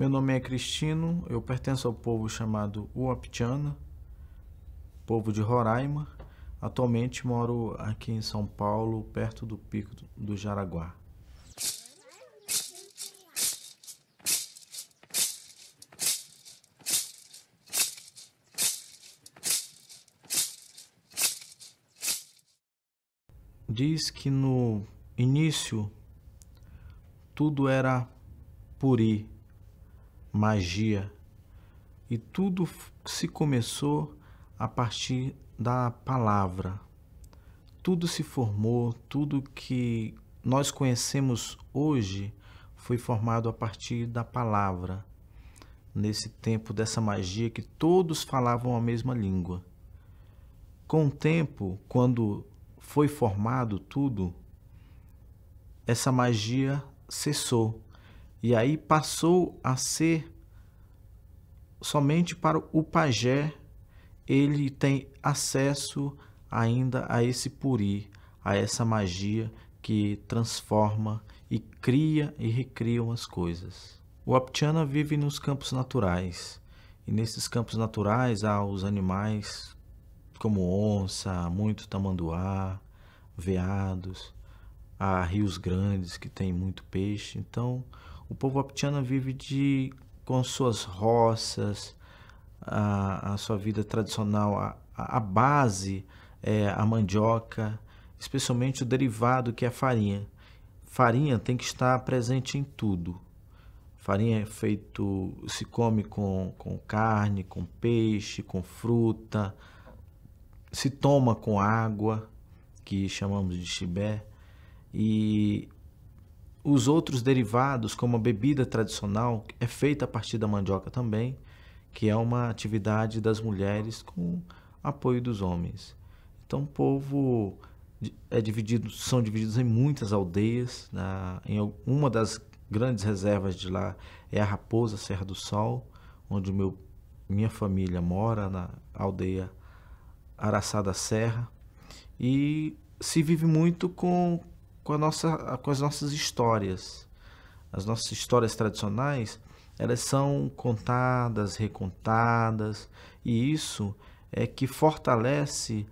Meu nome é Cristino, eu pertenço ao povo chamado Uaptiana, povo de Roraima. Atualmente moro aqui em São Paulo, perto do Pico do Jaraguá. Diz que no início tudo era puri, magia. E tudo se começou a partir da palavra. Tudo se formou, tudo que nós conhecemos hoje foi formado a partir da palavra. Nesse tempo dessa magia que todos falavam a mesma língua. Com o tempo, quando foi formado tudo, essa magia cessou e aí passou a ser somente para o pajé ele tem acesso ainda a esse puri, a essa magia que transforma e cria e recria as coisas. O Aptiana vive nos campos naturais, e nesses campos naturais há os animais como onça, muito tamanduá, veados, há rios grandes que tem muito peixe. Então, o povo aptiano vive de com suas roças, a, a sua vida tradicional, a, a base é a mandioca, especialmente o derivado que é a farinha. Farinha tem que estar presente em tudo. Farinha é feito, se come com, com carne, com peixe, com fruta, se toma com água, que chamamos de chibé, e os outros derivados, como a bebida tradicional, é feita a partir da mandioca também, que é uma atividade das mulheres com apoio dos homens. Então, o povo é dividido, são divididos em muitas aldeias. Na, em uma das grandes reservas de lá é a Raposa Serra do Sol, onde meu, minha família mora na aldeia Araçá da Serra. E se vive muito com com, a nossa, com as nossas histórias. As nossas histórias tradicionais, elas são contadas, recontadas, e isso é que fortalece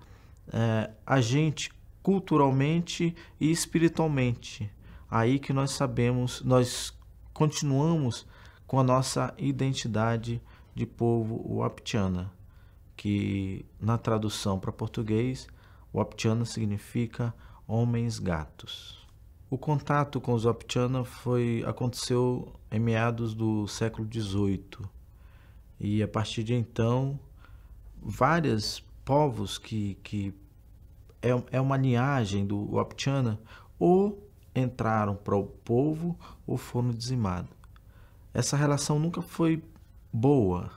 é, a gente culturalmente e espiritualmente. Aí que nós sabemos, nós continuamos com a nossa identidade de povo waptiana, que na tradução para português, waptiana significa homens gatos. O contato com os Optiana foi aconteceu em meados do século XVIII e a partir de então vários povos que, que é, é uma linhagem do Optiana ou entraram para o povo ou foram dizimados. Essa relação nunca foi boa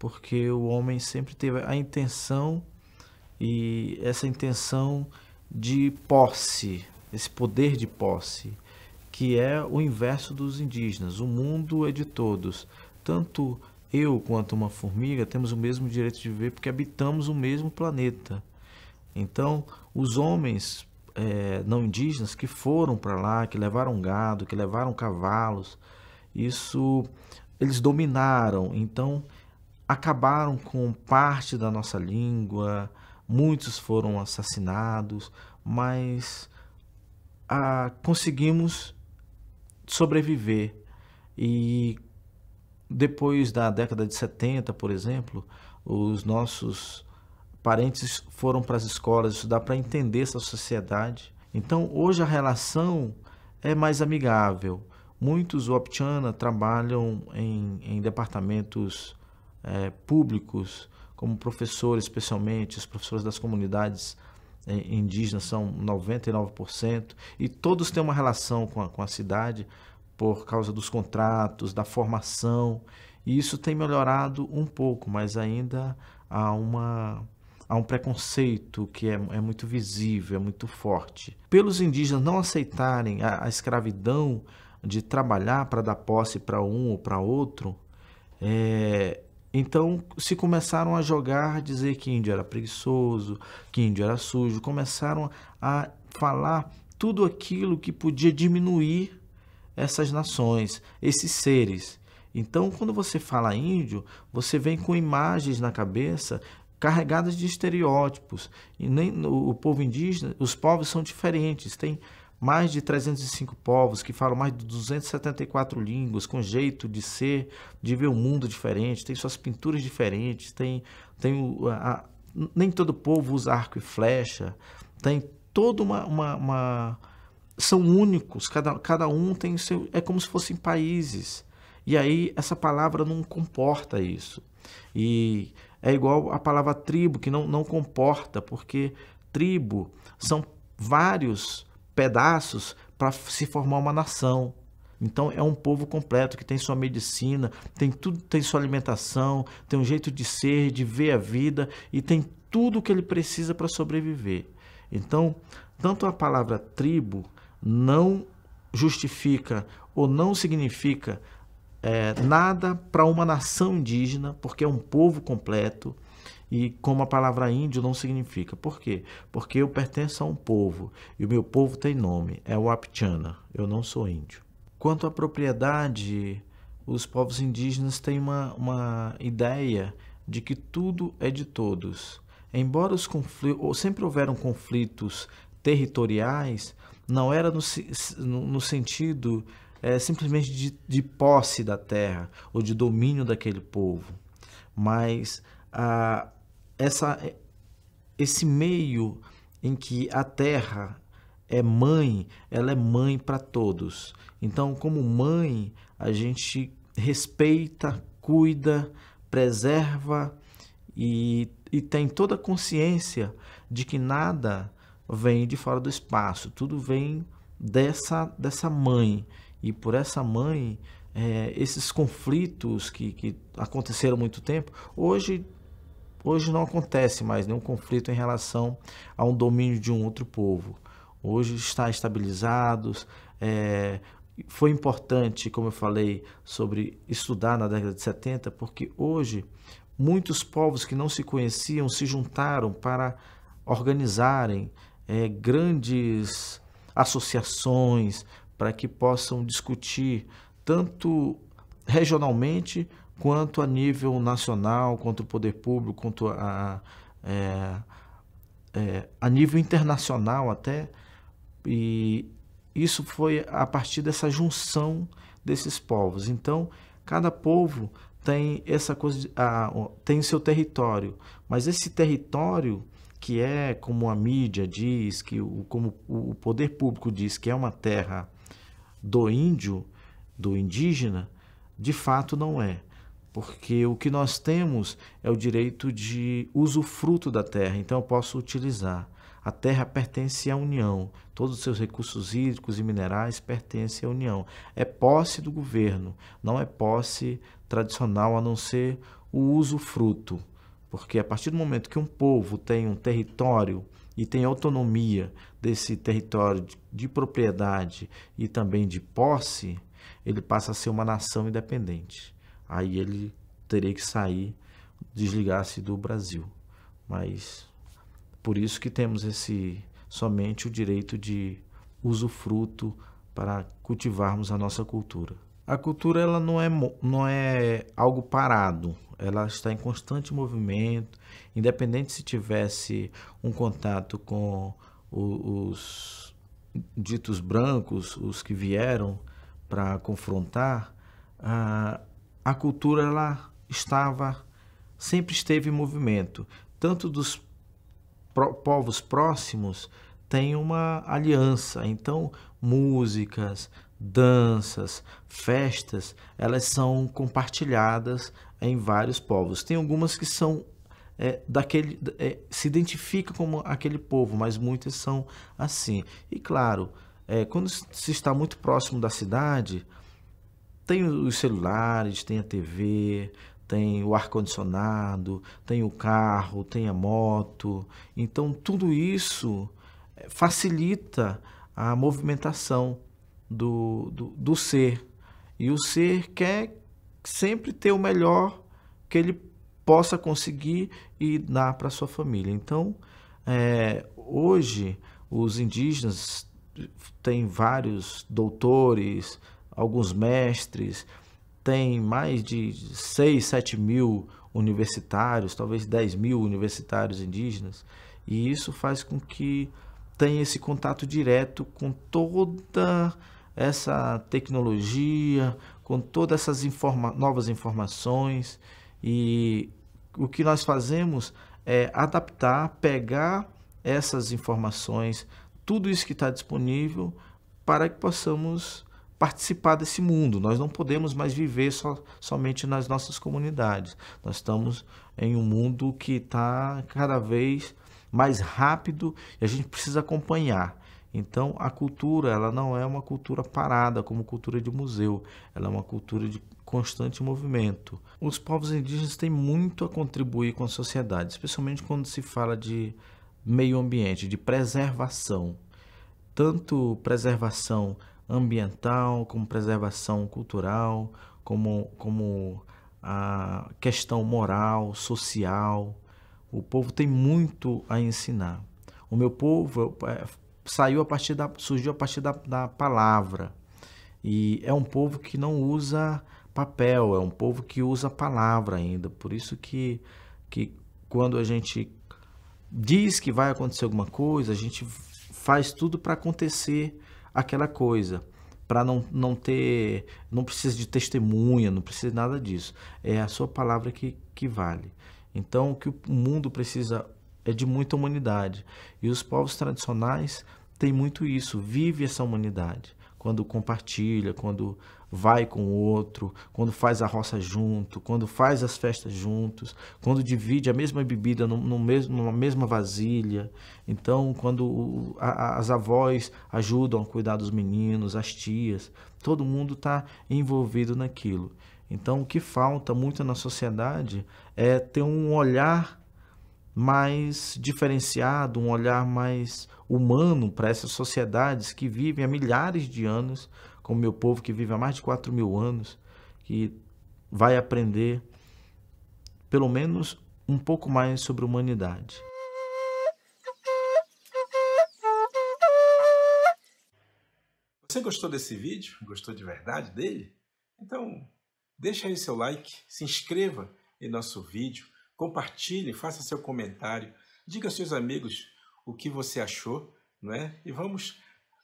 porque o homem sempre teve a intenção e essa intenção de posse, esse poder de posse, que é o inverso dos indígenas. O mundo é de todos. Tanto eu quanto uma formiga temos o mesmo direito de viver porque habitamos o mesmo planeta. Então, os homens é, não indígenas que foram para lá, que levaram gado, que levaram cavalos, isso eles dominaram. Então, acabaram com parte da nossa língua, muitos foram assassinados, mas ah, conseguimos sobreviver. E depois da década de 70, por exemplo, os nossos parentes foram para as escolas estudar para entender essa sociedade. Então, hoje a relação é mais amigável. Muitos Wapchana trabalham em, em departamentos é, públicos como professores, especialmente os professores das comunidades eh, indígenas são 99% e todos têm uma relação com a, com a cidade por causa dos contratos, da formação e isso tem melhorado um pouco, mas ainda há uma há um preconceito que é, é muito visível, é muito forte. Pelos indígenas não aceitarem a, a escravidão de trabalhar para dar posse para um ou para outro, é, então se começaram a jogar, dizer que índio era preguiçoso, que índio era sujo, começaram a falar tudo aquilo que podia diminuir essas nações, esses seres. Então, quando você fala índio, você vem com imagens na cabeça carregadas de estereótipos. E nem o povo indígena, os povos são diferentes, Tem mais de 305 povos que falam mais de 274 línguas, com jeito de ser, de ver o um mundo diferente, tem suas pinturas diferentes, tem, tem o, a, nem todo povo usa arco e flecha, tem toda uma, uma, uma são únicos, cada, cada um tem o seu. É como se fossem países. E aí essa palavra não comporta isso. E é igual a palavra tribo, que não, não comporta, porque tribo são vários pedaços para se formar uma nação. Então é um povo completo que tem sua medicina, tem tudo, tem sua alimentação, tem um jeito de ser, de ver a vida e tem tudo o que ele precisa para sobreviver. Então, tanto a palavra tribo não justifica ou não significa é, nada para uma nação indígena, porque é um povo completo, e como a palavra índio não significa. Por quê? Porque eu pertenço a um povo e o meu povo tem nome, é o Apchana. eu não sou índio. Quanto à propriedade, os povos indígenas têm uma, uma ideia de que tudo é de todos. Embora os conflitos, ou sempre houveram conflitos territoriais, não era no, no sentido é, simplesmente de, de posse da terra ou de domínio daquele povo, mas a, essa, esse meio em que a terra é mãe, ela é mãe para todos. Então, como mãe, a gente respeita, cuida, preserva e, e tem toda a consciência de que nada vem de fora do espaço, tudo vem dessa, dessa mãe. E por essa mãe, é, esses conflitos que, que aconteceram há muito tempo, hoje Hoje não acontece mais nenhum conflito em relação a um domínio de um outro povo. Hoje está estabilizados. É, foi importante, como eu falei, sobre estudar na década de 70, porque hoje muitos povos que não se conheciam se juntaram para organizarem é, grandes associações para que possam discutir tanto regionalmente quanto a nível nacional, quanto o poder público, quanto a, é, é, a nível internacional até. E isso foi a partir dessa junção desses povos. Então, cada povo tem essa coisa, de, a, tem seu território, mas esse território que é como a mídia diz, que o, como o poder público diz que é uma terra do índio, do indígena, de fato não é porque o que nós temos é o direito de usufruto da terra, então eu posso utilizar. A terra pertence à União, todos os seus recursos hídricos e minerais pertencem à União. É posse do governo, não é posse tradicional a não ser o usufruto, porque a partir do momento que um povo tem um território e tem autonomia desse território de propriedade e também de posse, ele passa a ser uma nação independente aí ele teria que sair, desligar-se do Brasil. Mas por isso que temos esse somente o direito de usufruto para cultivarmos a nossa cultura. A cultura ela não é, não é algo parado, ela está em constante movimento, independente se tivesse um contato com os, ditos brancos, os que vieram para confrontar, a cultura ela estava sempre esteve em movimento, tanto dos povos próximos tem uma aliança. Então, músicas, danças, festas, elas são compartilhadas em vários povos. Tem algumas que são é, daquele é, se identifica como aquele povo, mas muitas são assim. E claro, é, quando se está muito próximo da cidade, tem os celulares, tem a TV, tem o ar-condicionado, tem o carro, tem a moto. Então, tudo isso eh, facilita a movimentação do, do, do ser. E o ser quer sempre ter o melhor que ele possa conseguir e dar para sua família. Então, é, hoje, os indígenas eh, têm vários doutores, alguns mestres, tem mais de 6, 7 mil universitários, talvez 10 mil universitários indígenas, e isso faz com que tenha esse contato direto com toda essa tecnologia, com todas essas informa novas informações, e o que nós fazemos é adaptar, pegar essas informações, tudo isso que está disponível, para que possamos participar desse mundo. Nós não podemos mais viver so, somente nas nossas comunidades. Nós estamos em um mundo que está cada vez mais rápido e a gente precisa acompanhar. Então, a cultura, ela não é uma cultura parada como cultura de museu, ela é uma cultura de constante movimento. Os povos indígenas têm muito a contribuir com a sociedade, especialmente quando se fala de meio ambiente, de preservação. Tanto preservação ambiental, como preservação cultural, como, como a questão moral, social. O povo tem muito a ensinar. O meu povo é, saiu a partir da, surgiu a partir da, da palavra. E é um povo que não usa papel, é um povo que usa palavra ainda. Por isso que, que quando a gente diz que vai acontecer alguma coisa, a gente faz tudo para acontecer aquela coisa para não, não ter, não precisa de testemunha, não precisa de nada disso. É a sua palavra que, que vale. Então, o que o mundo precisa é de muita humanidade. E os povos tradicionais têm muito isso, vive essa humanidade quando compartilha, quando vai com o outro, quando faz a roça junto, quando faz as festas juntos, quando divide a mesma bebida no, no mesmo, numa mesma vasilha. Então, quando o, a, as avós ajudam a cuidar dos meninos, as tias, todo mundo está envolvido naquilo. Então, o que falta muito na sociedade é ter um olhar mais diferenciado, um olhar mais humano para essas sociedades que vivem há milhares de anos, como meu povo que vive há mais de 4 mil anos, que vai aprender pelo menos um pouco mais sobre humanidade. Você gostou desse vídeo? Gostou de verdade dele? Então, deixa aí seu like, se inscreva em nosso vídeo, compartilhe, faça seu comentário, diga aos seus amigos o que você achou, né? E vamos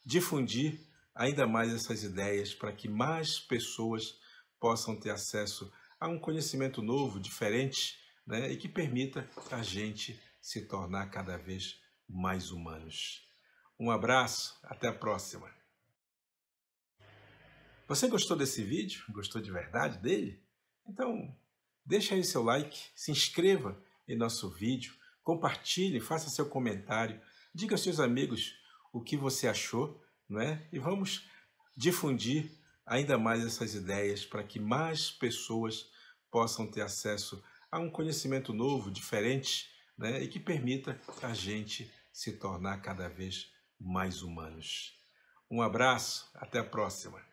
difundir ainda mais essas ideias para que mais pessoas possam ter acesso a um conhecimento novo, diferente, né? E que permita a gente se tornar cada vez mais humanos. Um abraço, até a próxima. Você gostou desse vídeo? Gostou de verdade dele? Então, deixa aí seu like, se inscreva em nosso vídeo Compartilhe, faça seu comentário, diga aos seus amigos o que você achou, não é? E vamos difundir ainda mais essas ideias para que mais pessoas possam ter acesso a um conhecimento novo, diferente, né? E que permita a gente se tornar cada vez mais humanos. Um abraço, até a próxima.